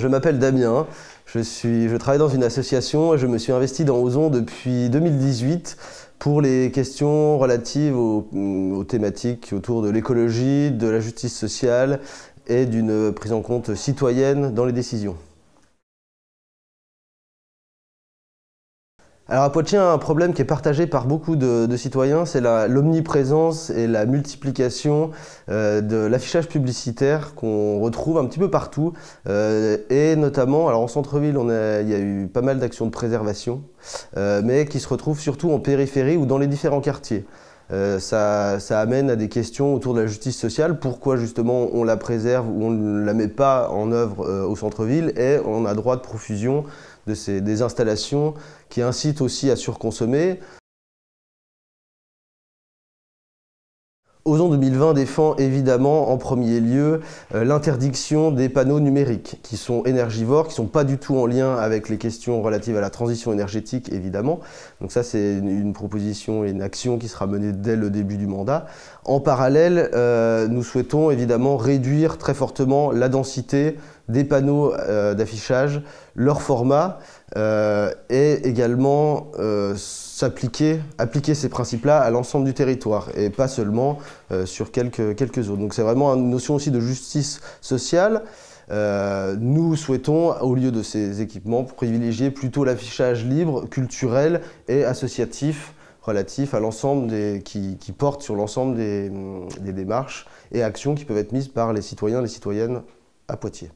Je m'appelle Damien, je, suis, je, travaille dans une association et je me suis investi dans Ozon depuis 2018 pour les questions relatives mm, aux thématiques autour de l'écologie, de la justice sociale et d'une prise en compte citoyenne dans les décisions. Alors à Poitiers, un problème qui est partagé par beaucoup de, citoyens, c'est l'omniprésence et la multiplication euh, de l'affichage publicitaire qu'on retrouve un petit peu partout. Euh, et notamment, alors en centre-ville, il y a eu pas mal d'actions de préservation, euh, mais qui se retrouvent surtout en périphérie ou dans les différents quartiers. Euh, ça, amène à des questions autour de la justice sociale, pourquoi justement on la préserve ou on ne la met pas en œuvre euh, au centre-ville, et on a droit de profusion de ces, des installations qui incitent aussi à surconsommer, Ozon 2020 défend évidemment en premier lieu euh, l'interdiction des panneaux numériques qui sont énergivores, qui ne sont pas du tout en lien avec les questions relatives à la transition énergétique évidemment. Donc ça c'est une proposition et une action qui sera menée dès le début du mandat. En parallèle, euh, nous souhaitons évidemment réduire très fortement la densité des panneaux euh, d'affichage, leur format et également s'appliquer, appliquer ces principes-là à l'ensemble du territoire et pas seulement euh, sur quelques, quelques zones. Donc c'est vraiment une notion aussi de justice sociale. Euh, nous souhaitons, au lieu de ces équipements, privilégier plutôt l'affichage libre, culturel et associatif relatif à l'ensemble des, qui, porte sur l'ensemble des, des démarches et actions qui peuvent être mises par les citoyens et les citoyennes à Poitiers.